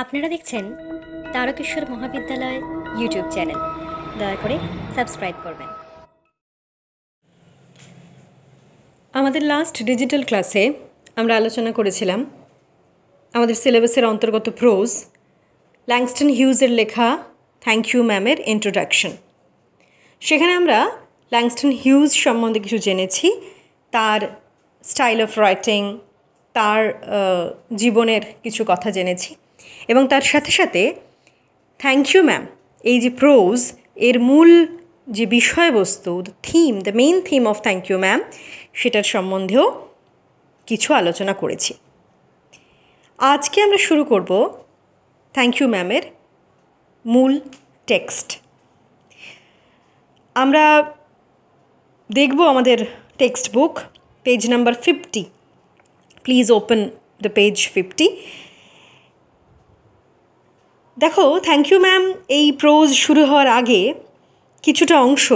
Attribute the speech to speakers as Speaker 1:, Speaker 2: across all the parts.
Speaker 1: আপনারা দেখছেন তারকেশ্বর মহাবিদ্যালয় ইউটিউব চ্যানেল দয়া করে সাবস্ক্রাইব করবেন আমাদের লাস্ট ডিজিটাল ক্লাসে আমরা আলোচনা করেছিলাম আমাদের সিলেবাসের অন্তর্গত প্রোজ ল্যাংস্টন হিউজের লেখা থ্যাংক ইউ ম্যামের ইন্ট্রোডাকশন সেখানে আমরা ল্যাংস্টন হিউজ সম্বন্ধে কিছু জেনেছি তার স্টাইল অফ রাইটিং তার জীবনের কিছু কথা জেনেছি এবং তার সাথে সাথে থ্যাংক ইউ ম্যাম এই যে প্রোজ এর মূল যে বিষয়বস্তু the theme the main theme of thank you ma'am সেটার সম্বন্ধেও কিছু আলোচনা করেছি আজকে আমরা শুরু করব থ্যাংক ইউ ম্যামের মূল টেক্সট আমরা দেখব আমাদের text book page number fifty please open the page fifty দেখো থ্যাংক ইউ ম্যাম এই প্রোজ শুরু হওয়ার আগে কিছুটা অংশ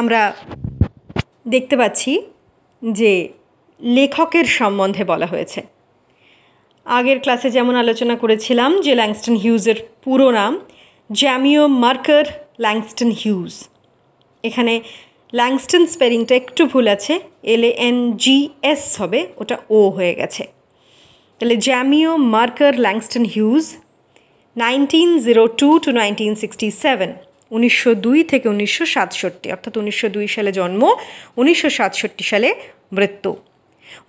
Speaker 1: আমরা দেখতে পাচ্ছি যে লেখকের সম্বন্ধে বলা হয়েছে আগের ক্লাসে যেমন আলোচনা করেছিলাম যে ল্যাংস্টন হিউজের পুরো নাম জ্যামিও মার্কার ল্যাংস্টন হিউজ এখানে ল্যাংস্টন স্পেলিংটা একটু ভুল আছে এল এন জি এস হবে ওটা ও হয়ে গেছে তাহলে James Mercer Langston Hughes nineteen zero two to nineteen sixty seven উনিশশো দুই থেকে উনিশশো সাতষট্টি অর্থাৎ উনিশশো দুই সালে জন্ম উনিশশো সাতষট্টি সালে মৃত্যু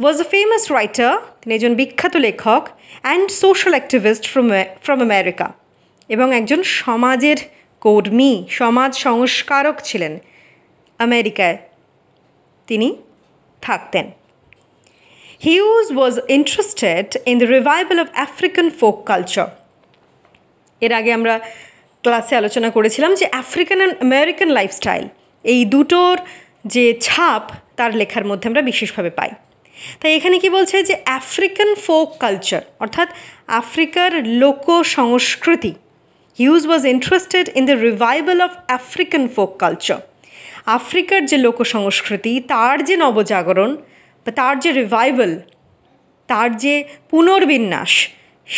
Speaker 1: ওয়াজ এ ফেমাস রাইটার তিনি একজন বিখ্যাত লেখক and social activist from from America এবং একজন সমাজের কর্মী সমাজ সংস্কারক ছিলেন আমেরিকায় তিনি থাকতেন Hughes was interested in the revival of African folk culture. এর আগে আমরা ক্লাসে আলোচনা করেছিলাম যে আফ্রিকান অ্যান্ড আমেরিকান লাইফস্টাইল এই দুটোর যে ছাপ তার লেখার মধ্যে আমরা বিশেষভাবে পাই তাই এখানে কি বলছে যে আফ্রিকান ফোক কালচার অর্থাৎ আফ্রিকার লোক সংস্কৃতি Hughes was interested in the revival of African folk culture আফ্রিকার যে লোক সংস্কৃতি তার যে নবজাগরণ বা তার যে রিভাইভাল তার যে পুনর্বিন্যাস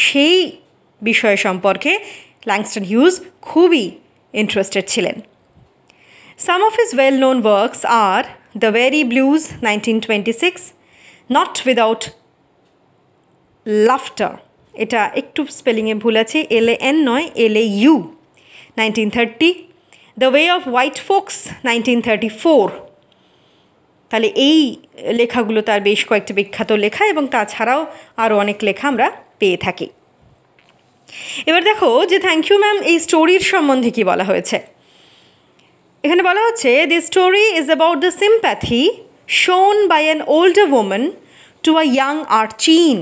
Speaker 1: সেই বিষয় সম্পর্কে ল্যাংস্টন হিউজ খুবই ইন্টারেস্টেড ছিলেন some of his well known works আর the weary blues nineteen twenty six not without laughter এটা একটু স্পেলিংয়ে ভুল আছে এল এ এন নয় L A U nineteen thirty the way of white folks nineteen thirty four তাহলে এই লেখাগুলো তার বেশ কয়েকটি বিখ্যাত লেখা এবং তাছাড়াও আরও অনেক লেখা আমরা পেয়ে থাকি এবার দেখো যে থ্যাংক ইউ ম্যাম এই স্টোরির সম্বন্ধে কি বলা হয়েছে এখানে বলা হচ্ছে the story is about the sympathy shown by an older woman to a young urchin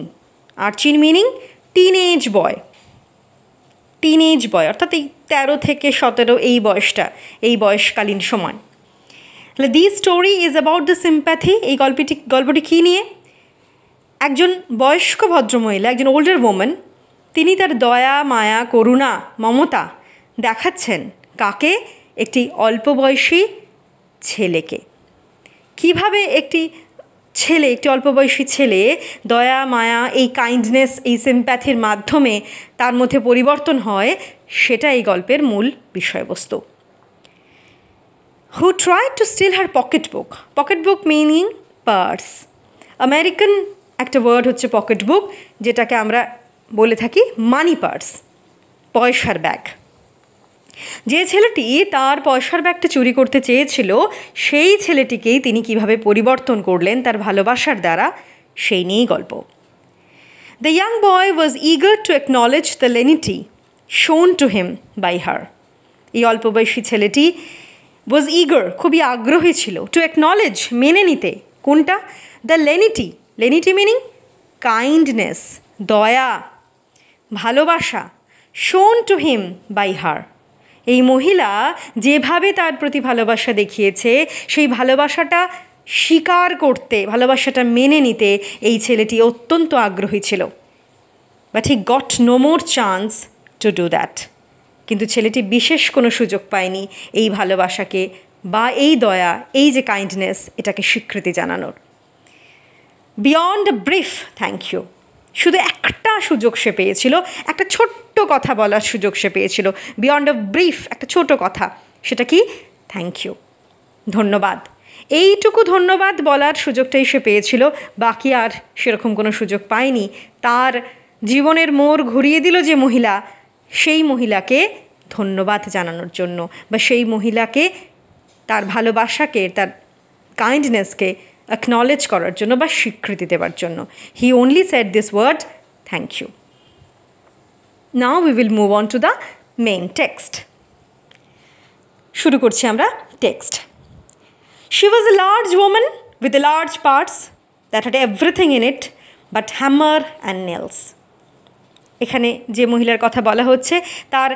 Speaker 1: urchin meaning teenage boy teenage boy অর্থাৎ এই তেরো থেকে সতেরো এই বয়সটা এই বয়সকালীন সময় তাহলে the story is about the sympathy এই গল্পটি গল্পটি কী নিয়ে একজন বয়স্ক ভদ্রমহিলা একজন ওল্ডার ওমেন তিনি তার দয়া মায়া করুণা মমতা দেখাচ্ছেন কাকে একটি অল্প বয়সী ছেলেকে কিভাবে একটি ছেলে একটি অল্প বয়সী ছেলে দয়া মায়া এই কাইন্ডনেস এই সিম্প্যাথির মাধ্যমে তার মধ্যে পরিবর্তন হয় সেটা এই গল্পের মূল বিষয়বস্তু who tried to steal her pocketbook. Pocketbook meaning purse. American একটা ওয়ার্ড হচ্ছে পকেটবুক যেটাকে আমরা বলে থাকি মানি পার্স পয়সার ব্যাগ যে ছেলেটি তার পয়সার ব্যাগটা চুরি করতে চেয়েছিল সেই ছেলেটিকেই তিনি কিভাবে পরিবর্তন করলেন তার ভালোবাসার দ্বারা সেই নিয়েই গল্প the young boy was eager to acknowledge the lenity shown to him by her এই অল্পবয়সী ছেলেটি ওয়াজ ইগার খুবই আগ্রহী ছিল টু একনলেজ মেনে নিতে কোনটা the lenity lenity meaning kindness দয়া ভালোবাসা শোন টু হিম বাই হার এই মহিলা যেভাবে তার প্রতি ভালোবাসা দেখিয়েছে সেই ভালোবাসাটা স্বীকার করতে ভালোবাসাটা মেনে নিতে এই ছেলেটি অত্যন্ত আগ্রহী ছিল but he got no more chance to do that কিন্তু ছেলেটি বিশেষ কোনো সুযোগ পায়নি এই ভালোবাসাকে বা এই দয়া এই যে কাইন্ডনেস এটাকে স্বীকৃতি জানানোর বিয়ন্ড ব্রিফ থ্যাংক ইউ শুধু একটা সুযোগ সে পেয়েছিল একটা ছোট্ট কথা বলার সুযোগ সে পেয়েছিল বিয়ন্ড ব্রিফ একটা ছোট কথা সেটা কি থ্যাংক ইউ ধন্যবাদ এইটুকু ধন্যবাদ বলার সুযোগটাই সে পেয়েছিল বাকি আর সেরকম কোনো সুযোগ পায়নি তার জীবনের মোড় ঘুরিয়ে দিল যে মহিলা সেই মহিলাকে ধন্যবাদ জানানোর জন্য বা সেই মহিলাকে তার ভালোবাসাকে তার কাইন্ডনেসকে অ্যাকনলেজ করার জন্য বা স্বীকৃতি দেওয়ার জন্য he only said this word thank you now we will move on to the main text শুরু করছি আমরা text she was a large woman with a large purse that had everything in it but hammer and nails এখানে যে মহিলার কথা বলা হচ্ছে তার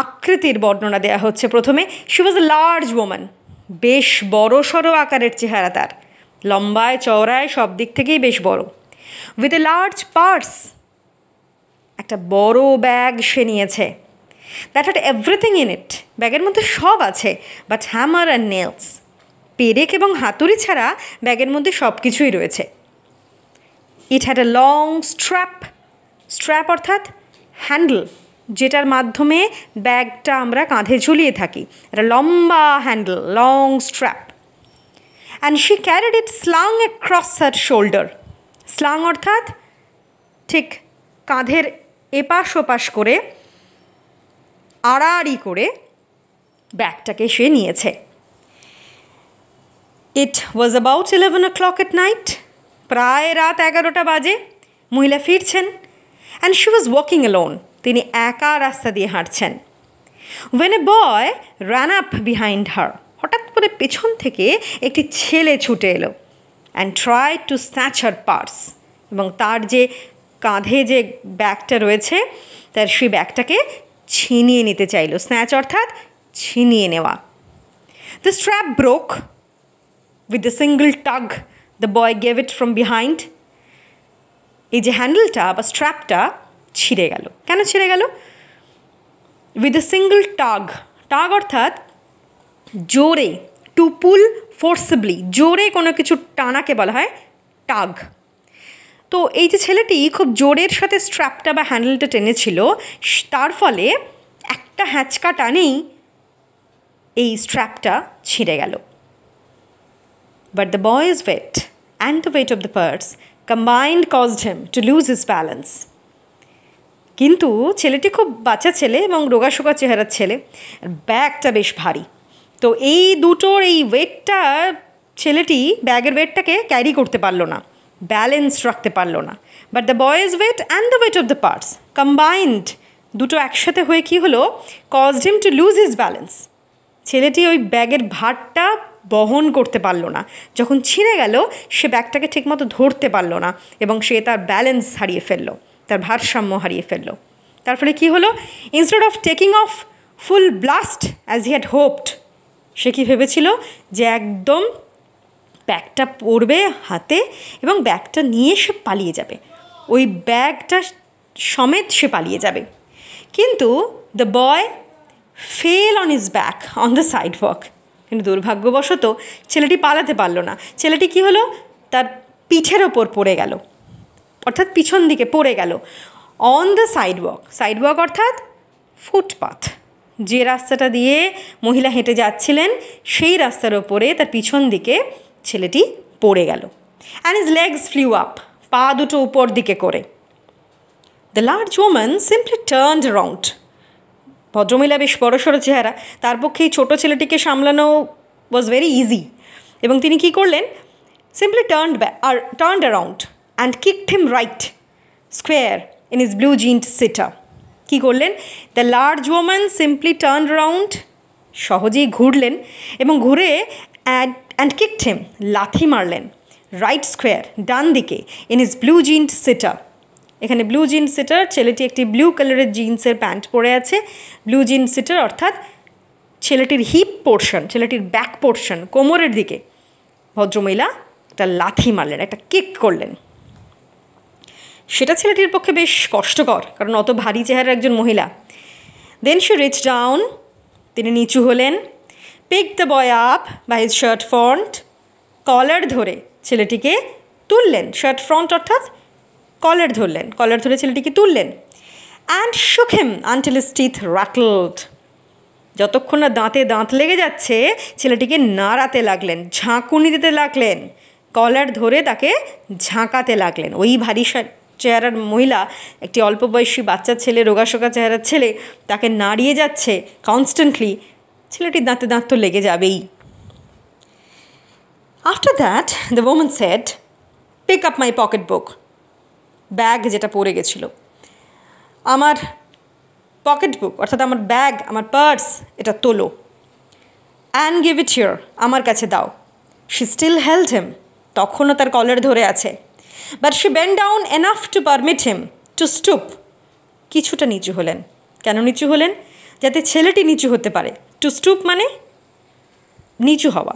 Speaker 1: আকৃতির বর্ণনা দেয়া হচ্ছে প্রথমে she was a large woman বেশ বড় সড়ো আকারের চেহারা তার লম্বায় চওড়ায় সব দিক থেকেই বেশ বড় উইথ এ লার্জ পার্স একটা বড় ব্যাগ সে নিয়েছে that had everything in it ব্যাগের মধ্যে সব আছে বাট হ্যামার অ্যান্ড নেলস পেরেক এবং হাতুড়ি ছাড়া ব্যাগের মধ্যে সব কিছুই রয়েছে it had a long strap strap অর্থাৎ হ্যান্ডেল যেটার মাধ্যমে ব্যাগটা আমরা কাঁধে ঝুলিয়ে থাকি এটা লম্বা handle long strap and she carried it slung across her shoulder slung অর্থাৎ ঠিক কাঁধের এপাশ ওপাশ করে আড়াআড়ি করে ব্যাগটাকে সে নিয়েছে it was about eleven o'clock at night প্রায় রাত এগারোটা বাজে মহিলা ফিরছেন and she was walking alone তিনি একা রাস্তা দিয়ে হাঁটছেন when a boy ran up behind her হঠাৎ করে পেছন থেকে একটি ছেলে ছুটে এলো and try to snatch her purse এবং তার যে কাঁধে যে ব্যাগটা রয়েছে তার সেই ব্যাগটাকে ছিনিয়ে নিতে চাইল স্ন্যাচ অর্থাৎ ছিনিয়ে নেওয়া the strap broke with the single tug the boy gave it from behind এই যে হ্যান্ডেলটা বা স্ট্র্যাপটা ছিঁড়ে গেল কেন ছিঁড়ে গেল উইথ এ সিঙ্গল টাগ টাগ অর্থাৎ জোরে টু পুল ফোর্সিবলি জোরে কোনো কিছু টানাকে বলা হয় টাগ তো এই যে ছেলেটি খুব জোরের সাথে স্ট্র্যাপটা বা হ্যান্ডেলটা টেনেছিল তার ফলে একটা হ্যাঁচকা টানেই এই স্ট্র্যাপটা ছিঁড়ে গেল but the boy's weight and the weight of the purse combined caused him to lose his balance কিন্তু ছেলেটি খুব বাচ্চা ছেলে এবং রোগাশোগা চেহারার ছেলে ব্যাগটা বেশ ভারী তো এই দুটোর এই ওয়েটটা ছেলেটি ব্যাগের ওয়েটটাকে ক্যারি করতে পারলো না ব্যালেন্স রাখতে পারলো না but the boy's weight and the weight of the purse combined দুটো একসাথে হয়ে কি হলো cause him to lose his balance ছেলেটি ওই ব্যাগের ভারটা বহন করতে পারলো না যখন ছিঁড়ে গেল সে ব্যাগটাকে ঠিকমতো ধরতে পারলো না এবং সে তার ব্যালেন্স হারিয়ে ফেললো তার ভারসাম্য হারিয়ে ফেললো তার ফলে কী হলো instead of taking off full blast as he had hoped সে কি ভেবেছিল যে একদম ব্যাগটা পড়বে হাতে এবং ব্যাগটা নিয়ে সে পালিয়ে যাবে ওই ব্যাগটা সমেত সে পালিয়ে যাবে কিন্তু the boy fell on his back on the sidewalk কিন্তু দুর্ভাগ্যবশত ছেলেটি পালাতে পারলো না ছেলেটি কি হলো তার পিঠের ওপর পড়ে গেল অর্থাৎ পিছন দিকে পড়ে গেল অন দ্য সাইডওয়াক সাইডওয়াক অর্থাৎ ফুটপাথ যে রাস্তাটা দিয়ে মহিলা হেঁটে যাচ্ছিলেন সেই রাস্তার ওপরে তার পিছন দিকে ছেলেটি পড়ে গেল and his legs flew up পা দুটো উপর দিকে করে the large woman simply turned round ভদ্রমহিলা বেশ সড়ো চেহারা তার পক্ষে এই ছোটো ছেলেটিকে সামলানো ওয়াজ ভেরি ইজি এবং তিনি কি করলেন সিম্পলি টার্ন আর turn around and kick him right square in his blue jeaned sitter কী করলেন the large woman simply turn round সহজেই ঘুরলেন এবং ঘুরে অ্যাড অ্যান্ড কিক হিম লাথি মারলেন রাইট স্কোয়ার ডান দিকে ইন ইজ ব্লু জিন্ট সিটা এখানে ব্লু জিন্স সেটার ছেলেটি একটি ব্লু কালারের জিন্সের প্যান্ট পরে আছে ব্লু জিন্স সেটার অর্থাৎ ছেলেটির হিপ পোর্শন ছেলেটির ব্যাক পোর্শন কোমরের দিকে ভদ্রমহিলা একটা লাথি মারলেন একটা কিক করলেন সেটা ছেলেটির পক্ষে বেশ কষ্টকর কারণ অত ভারী চেহারার একজন মহিলা দেন শি রিচ ডাউন তিনি নিচু হলেন pick the boy up by his shirt front collar ধরে ছেলেটিকে তুললেন শার্ট ফ্রন্ট অর্থাৎ কলার ধরলেন কলার ধরে ছেলেটিকে তুললেন অ্যান্ড শুক আনটিল ইস টিথ রাটলড যতক্ষণ না দাঁতে দাঁত লেগে যাচ্ছে ছেলেটিকে নাড়াতে লাগলেন ঝাঁকুনি দিতে লাগলেন কলার ধরে তাকে ঝাঁকাতে লাগলেন ওই ভারী চেহারার মহিলা একটি অল্প বয়সী বাচ্চা ছেলে রোগাশোকা চেহারার ছেলে তাকে নাড়িয়ে যাচ্ছে কনস্ট্যান্টলি ছেলেটির দাঁতে দাঁত তো লেগে যাবেই after that the woman said pick up my pocketbook bag যেটা পড়ে গেছিলো আমার পকেট বুক অর্থাৎ আমার ব্যাগ আমার পার্স এটা তোলো অ্যান্ড গিভ ইট হিয়ার আমার কাছে দাও শি স্টিল হেল্ড হিম তখনও তার কলার ধরে আছে but she bent down enough to permit him to stoop কিছুটা নিচু হলেন কেন নিচু হলেন যাতে ছেলেটি নিচু হতে পারে টু স্টুপ মানে নিচু হওয়া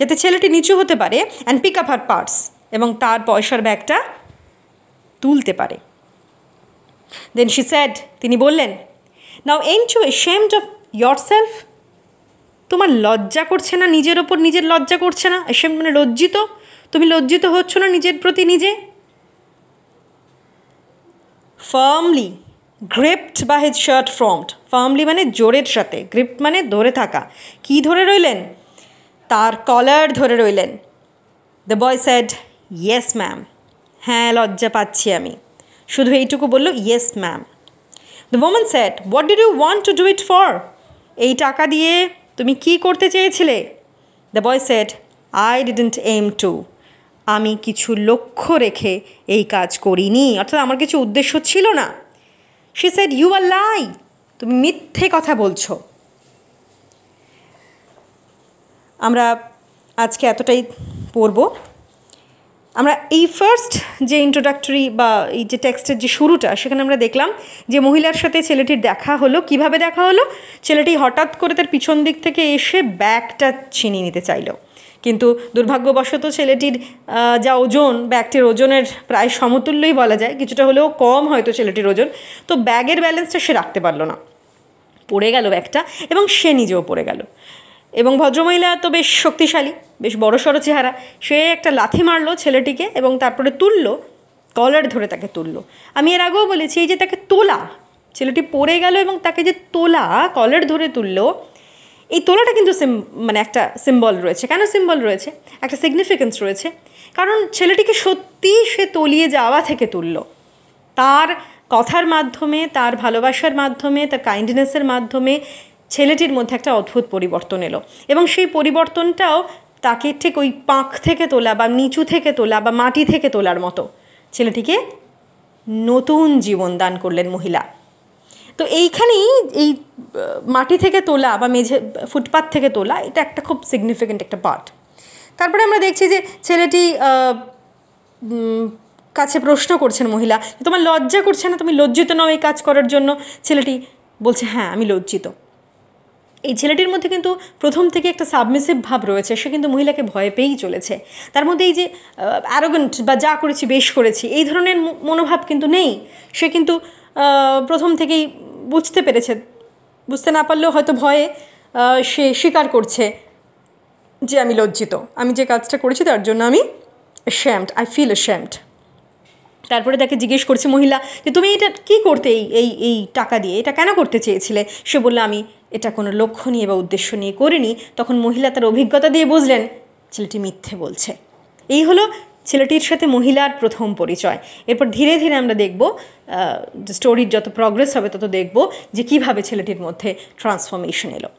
Speaker 1: যাতে ছেলেটি নিচু হতে পারে and pick up her purse এবং তার পয়সার ব্যাগটা তুলতে পারে দেন শি স্যাড তিনি বললেন now ain't you ashamed of yourself তোমার লজ্জা করছে না নিজের ওপর নিজের লজ্জা করছে না এশেম মানে লজ্জিত তুমি লজ্জিত হচ্ছ না নিজের প্রতি নিজে ফার্মলি গ্রেপড বা হেজ শার্ট ফ্রমড ফার্মলি মানে জোরের সাথে গ্রিপ্ট মানে ধরে থাকা কি ধরে রইলেন তার কলার ধরে রইলেন the boy said yes ma'am হ্যাঁ লজ্জা পাচ্ছি আমি শুধু এইটুকু বলল yes ma'am the woman said what did you want to do it for এই টাকা দিয়ে তুমি কি করতে চেয়েছিলে the boy said I didn't aim to আমি কিছু লক্ষ্য রেখে এই কাজ করিনি অর্থাৎ আমার কিছু উদ্দেশ্য ছিল না সে স্যাট ইউ আর লাই তুমি মিথ্যে কথা বলছো আমরা আজকে এতটাই পড়ব আমরা এই ফার্স্ট যে ইন্ট্রোডাক্টরি বা এই যে টেক্সটের যে শুরুটা সেখানে আমরা দেখলাম যে মহিলার সাথে ছেলেটির দেখা হলো কিভাবে দেখা হলো ছেলেটি হঠাৎ করে তার পিছন দিক থেকে এসে ব্যাগটা ছিনিয়ে নিতে চাইলো কিন্তু দুর্ভাগ্যবশত ছেলেটির যা ওজন ব্যাগটির ওজনের প্রায় সমতুল্যই বলা যায় কিছুটা হলেও কম হয়তো ছেলেটির ওজন তো ব্যাগের ব্যালেন্সটা সে রাখতে পারলো না পড়ে গেল ব্যাগটা এবং সে নিজেও পড়ে গেল এবং ভদ্রমহিলা তো বেশ শক্তিশালী বেশ বড় সড়ো চেহারা সে একটা লাথি মারলো ছেলেটিকে এবং তারপরে তুললো কলার ধরে তাকে তুললো আমি এর আগেও বলেছি এই যে তাকে তোলা ছেলেটি পড়ে গেল এবং তাকে যে তোলা কলার ধরে তুললো এই তোলাটা কিন্তু সিম মানে একটা সিম্বল রয়েছে কেন সিম্বল রয়েছে একটা সিগনিফিকেন্স রয়েছে কারণ ছেলেটিকে সত্যি সে তলিয়ে যাওয়া থেকে তুলল তার কথার মাধ্যমে তার ভালোবাসার মাধ্যমে তার কাইন্ডনেসের মাধ্যমে ছেলেটির মধ্যে একটা অদ্ভুত পরিবর্তন এলো এবং সেই পরিবর্তনটাও তাকে ঠিক ওই পাঁক থেকে তোলা বা নিচু থেকে তোলা বা মাটি থেকে তোলার মতো ছেলেটিকে নতুন জীবন দান করলেন মহিলা তো এইখানেই এই মাটি থেকে তোলা বা মেঝে ফুটপাথ থেকে তোলা এটা একটা খুব সিগনিফিক্যান্ট একটা পার্ট তারপরে আমরা দেখছি যে ছেলেটি কাছে প্রশ্ন করছেন মহিলা তোমার লজ্জা করছে না তুমি লজ্জিত নও এই কাজ করার জন্য ছেলেটি বলছে হ্যাঁ আমি লজ্জিত এই ছেলেটির মধ্যে কিন্তু প্রথম থেকে একটা সাবমিসিভ ভাব রয়েছে সে কিন্তু মহিলাকে ভয় পেয়েই চলেছে তার মধ্যে এই যে অ্যারোগেন্ট বা যা করেছি বেশ করেছি এই ধরনের মনোভাব কিন্তু নেই সে কিন্তু প্রথম থেকেই বুঝতে পেরেছে বুঝতে না পারলেও হয়তো ভয়ে সে স্বীকার করছে যে আমি লজ্জিত আমি যে কাজটা করেছি তার জন্য আমি শ্যাম্পড আই ফিল শ্যাম্পড তারপরে তাকে জিজ্ঞেস করছে মহিলা যে তুমি এটা কি করতে এই এই এই টাকা দিয়ে এটা কেন করতে চেয়েছিলে সে বললো আমি এটা কোনো লক্ষ্য নিয়ে বা উদ্দেশ্য নিয়ে করিনি তখন মহিলা তার অভিজ্ঞতা দিয়ে বুঝলেন ছেলেটি মিথ্যে বলছে এই হলো ছেলেটির সাথে মহিলার প্রথম পরিচয় এরপর ধীরে ধীরে আমরা দেখব স্টোরির যত প্রগ্রেস হবে তত দেখব যে কিভাবে ছেলেটির মধ্যে ট্রান্সফরমেশন এলো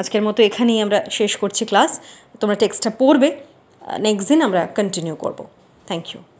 Speaker 1: আজকের মতো এখানেই আমরা শেষ করছি ক্লাস তোমরা টেক্সটটা পড়বে নেক্সট দিন আমরা কন্টিনিউ করব থ্যাংক ইউ